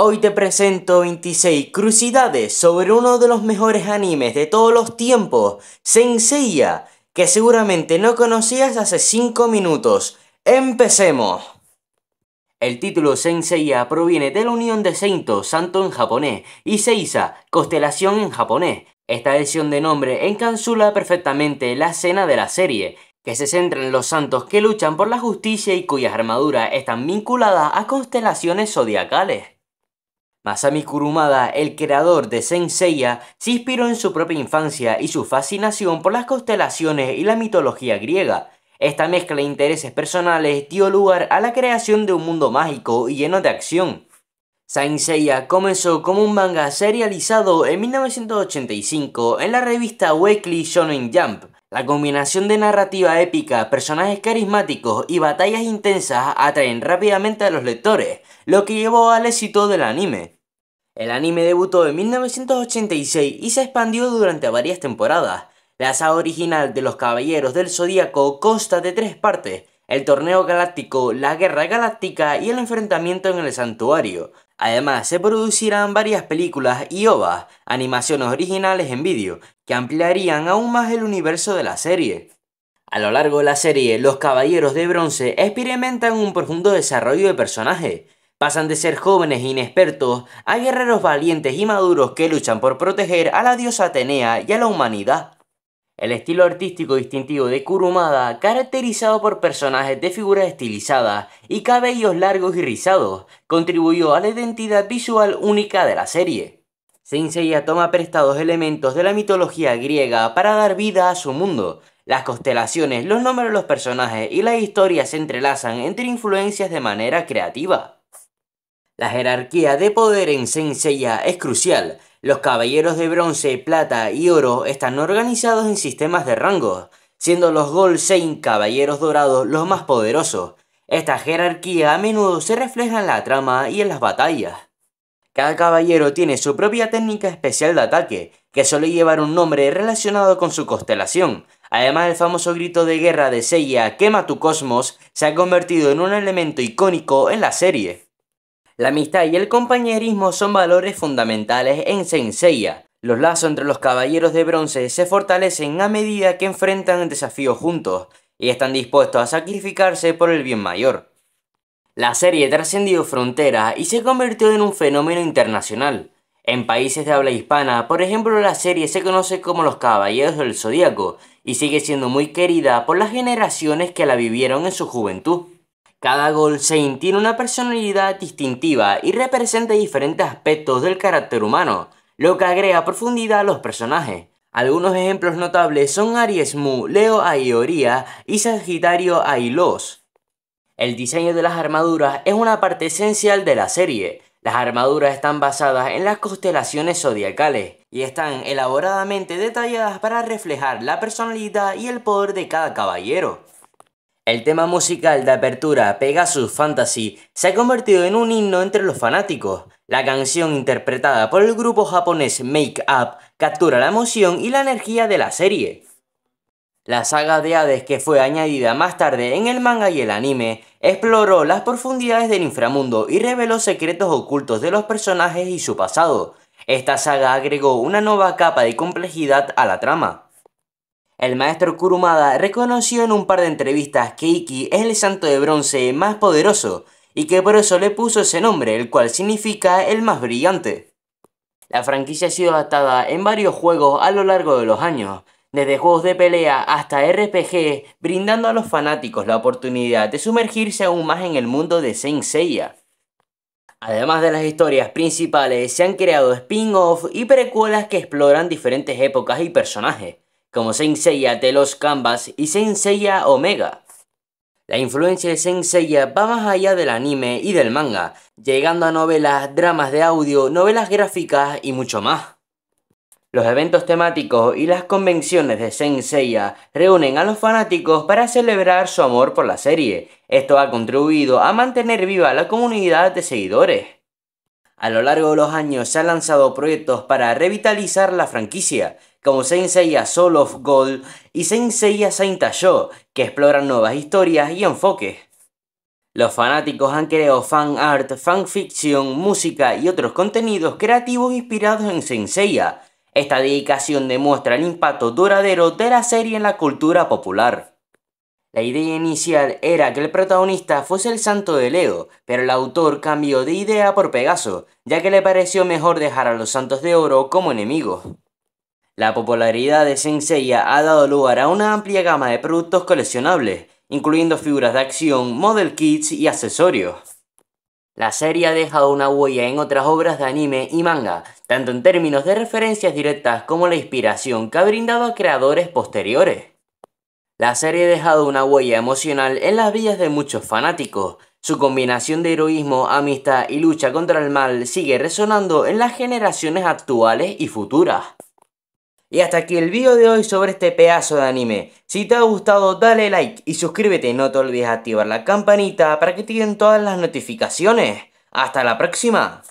Hoy te presento 26 crucidades sobre uno de los mejores animes de todos los tiempos, Senseiya, que seguramente no conocías hace 5 minutos. ¡Empecemos! El título Senseiya proviene de la unión de Seinto, santo en japonés, y Seiza, constelación en japonés. Esta edición de nombre encapsula perfectamente la escena de la serie, que se centra en los santos que luchan por la justicia y cuyas armaduras están vinculadas a constelaciones zodiacales. Masami Kurumada, el creador de Senseiya, se inspiró en su propia infancia y su fascinación por las constelaciones y la mitología griega. Esta mezcla de intereses personales dio lugar a la creación de un mundo mágico y lleno de acción. Senseiya comenzó como un manga serializado en 1985 en la revista Weekly Shonen Jump. La combinación de narrativa épica, personajes carismáticos y batallas intensas atraen rápidamente a los lectores, lo que llevó al éxito del anime. El anime debutó en 1986 y se expandió durante varias temporadas. La saga original de los Caballeros del Zodíaco consta de tres partes, el torneo galáctico, la guerra galáctica y el enfrentamiento en el santuario. Además, se producirán varias películas y ovas, animaciones originales en vídeo, que ampliarían aún más el universo de la serie. A lo largo de la serie, los Caballeros de Bronce experimentan un profundo desarrollo de personajes, Pasan de ser jóvenes e inexpertos a guerreros valientes y maduros que luchan por proteger a la diosa Atenea y a la humanidad. El estilo artístico distintivo de Kurumada, caracterizado por personajes de figuras estilizadas y cabellos largos y rizados, contribuyó a la identidad visual única de la serie. ya toma prestados elementos de la mitología griega para dar vida a su mundo. Las constelaciones, los nombres de los personajes y las historias se entrelazan entre influencias de manera creativa. La jerarquía de poder en Senseiya es crucial. Los caballeros de bronce, plata y oro están organizados en sistemas de rangos, siendo los Sein caballeros dorados los más poderosos. Esta jerarquía a menudo se refleja en la trama y en las batallas. Cada caballero tiene su propia técnica especial de ataque, que suele llevar un nombre relacionado con su constelación. Además, el famoso grito de guerra de Seiya, quema tu cosmos, se ha convertido en un elemento icónico en la serie. La amistad y el compañerismo son valores fundamentales en Senseiya. Los lazos entre los caballeros de bronce se fortalecen a medida que enfrentan desafíos juntos y están dispuestos a sacrificarse por el bien mayor. La serie trascendió fronteras y se convirtió en un fenómeno internacional. En países de habla hispana, por ejemplo, la serie se conoce como Los Caballeros del Zodíaco y sigue siendo muy querida por las generaciones que la vivieron en su juventud. Cada se tiene una personalidad distintiva y representa diferentes aspectos del carácter humano, lo que agrega profundidad a los personajes. Algunos ejemplos notables son Aries Mu, Leo Aioria y Sagitario Ailos. El diseño de las armaduras es una parte esencial de la serie. Las armaduras están basadas en las constelaciones zodiacales y están elaboradamente detalladas para reflejar la personalidad y el poder de cada caballero. El tema musical de apertura Pegasus Fantasy se ha convertido en un himno entre los fanáticos. La canción interpretada por el grupo japonés Make Up captura la emoción y la energía de la serie. La saga de Hades que fue añadida más tarde en el manga y el anime exploró las profundidades del inframundo y reveló secretos ocultos de los personajes y su pasado. Esta saga agregó una nueva capa de complejidad a la trama. El maestro Kurumada reconoció en un par de entrevistas que Iki es el santo de bronce más poderoso y que por eso le puso ese nombre, el cual significa el más brillante. La franquicia ha sido adaptada en varios juegos a lo largo de los años, desde juegos de pelea hasta RPG, brindando a los fanáticos la oportunidad de sumergirse aún más en el mundo de Saint Seiya. Además de las historias principales, se han creado spin-offs y precuelas que exploran diferentes épocas y personajes como Senseiya de los Canvas y Senseiya Omega. La influencia de Senseiya va más allá del anime y del manga, llegando a novelas, dramas de audio, novelas gráficas y mucho más. Los eventos temáticos y las convenciones de Senseiya reúnen a los fanáticos para celebrar su amor por la serie. Esto ha contribuido a mantener viva la comunidad de seguidores. A lo largo de los años se han lanzado proyectos para revitalizar la franquicia, como Senseiya Soul of Gold y a Saint Show, que exploran nuevas historias y enfoques. Los fanáticos han creado fan art, fanfiction, música y otros contenidos creativos inspirados en Sensei. Esta dedicación demuestra el impacto duradero de la serie en la cultura popular. La idea inicial era que el protagonista fuese el santo de Leo, pero el autor cambió de idea por Pegaso, ya que le pareció mejor dejar a los santos de oro como enemigos. La popularidad de Senseiya ha dado lugar a una amplia gama de productos coleccionables, incluyendo figuras de acción, model kits y accesorios. La serie ha dejado una huella en otras obras de anime y manga, tanto en términos de referencias directas como la inspiración que ha brindado a creadores posteriores. La serie ha dejado una huella emocional en las vidas de muchos fanáticos. Su combinación de heroísmo, amistad y lucha contra el mal sigue resonando en las generaciones actuales y futuras. Y hasta aquí el video de hoy sobre este pedazo de anime. Si te ha gustado dale like y suscríbete, no te olvides activar la campanita para que te lleguen todas las notificaciones. Hasta la próxima.